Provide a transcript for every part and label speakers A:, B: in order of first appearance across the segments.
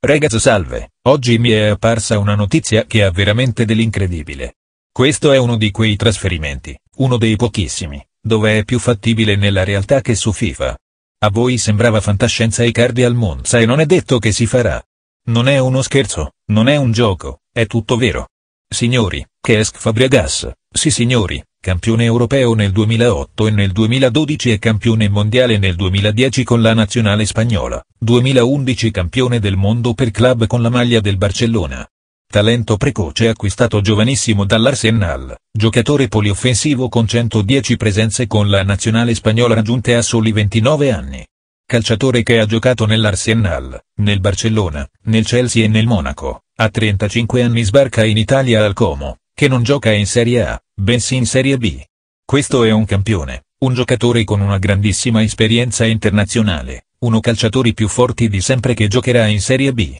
A: Regaz salve, oggi mi è apparsa una notizia che ha veramente dell'incredibile. Questo è uno di quei trasferimenti, uno dei pochissimi, dove è più fattibile nella realtà che su FIFA. A voi sembrava fantascienza Icardi al Monza e non è detto che si farà. Non è uno scherzo, non è un gioco, è tutto vero. Signori, che esc Fabregas, sì signori, campione europeo nel 2008 e nel 2012 e campione mondiale nel 2010 con la nazionale spagnola, 2011 campione del mondo per club con la maglia del Barcellona. Talento precoce acquistato giovanissimo dall'Arsenal, giocatore polioffensivo con 110 presenze con la nazionale spagnola raggiunte a soli 29 anni. Calciatore che ha giocato nell'Arsenal, nel Barcellona, nel Chelsea e nel Monaco, a 35 anni sbarca in Italia al Como, che non gioca in Serie A, bensì in Serie B. Questo è un campione, un giocatore con una grandissima esperienza internazionale, uno calciatori più forti di sempre che giocherà in Serie B.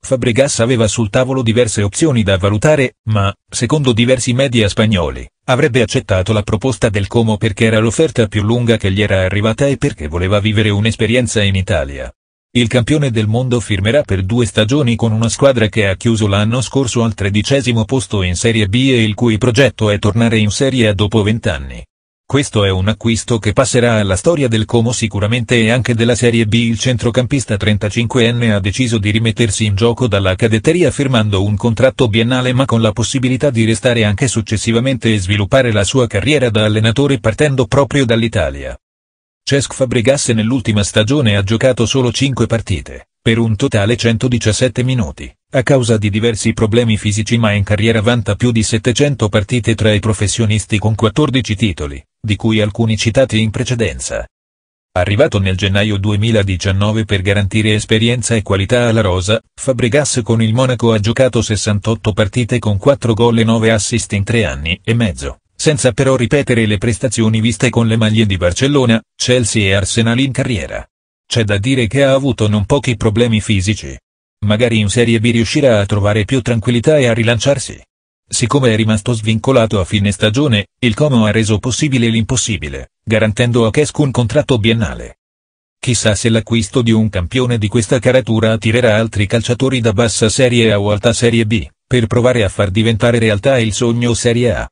A: Fabregas aveva sul tavolo diverse opzioni da valutare, ma, secondo diversi media spagnoli, avrebbe accettato la proposta del Como perché era l'offerta più lunga che gli era arrivata e perché voleva vivere un'esperienza in Italia. Il campione del mondo firmerà per due stagioni con una squadra che ha chiuso l'anno scorso al tredicesimo posto in Serie B e il cui progetto è tornare in Serie A dopo vent'anni. Questo è un acquisto che passerà alla storia del Como sicuramente e anche della Serie B. Il centrocampista 35enne ha deciso di rimettersi in gioco dalla cadetteria firmando un contratto biennale ma con la possibilità di restare anche successivamente e sviluppare la sua carriera da allenatore partendo proprio dall'Italia. Cesc Fabregas nell'ultima stagione ha giocato solo 5 partite, per un totale 117 minuti, a causa di diversi problemi fisici ma in carriera vanta più di 700 partite tra i professionisti con 14 titoli, di cui alcuni citati in precedenza. Arrivato nel gennaio 2019 per garantire esperienza e qualità alla rosa, Fabregas con il Monaco ha giocato 68 partite con 4 gol e 9 assist in 3 anni e mezzo senza però ripetere le prestazioni viste con le maglie di Barcellona, Chelsea e Arsenal in carriera. C'è da dire che ha avuto non pochi problemi fisici. Magari in Serie B riuscirà a trovare più tranquillità e a rilanciarsi. Siccome è rimasto svincolato a fine stagione, il Como ha reso possibile l'impossibile, garantendo a Kesk un contratto biennale. Chissà se l'acquisto di un campione di questa caratura attirerà altri calciatori da bassa Serie A o alta Serie B, per provare a far diventare realtà il sogno Serie A.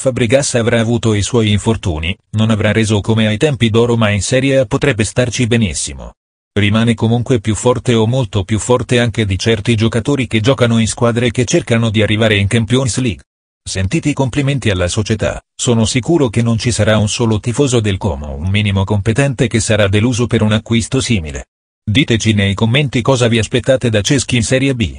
A: Fabregas avrà avuto i suoi infortuni, non avrà reso come ai tempi d'oro ma in Serie A potrebbe starci benissimo. Rimane comunque più forte o molto più forte anche di certi giocatori che giocano in squadre che cercano di arrivare in Champions League. Sentiti i complimenti alla società, sono sicuro che non ci sarà un solo tifoso del Como un minimo competente che sarà deluso per un acquisto simile. Diteci nei commenti cosa vi aspettate da Ceschi in Serie B.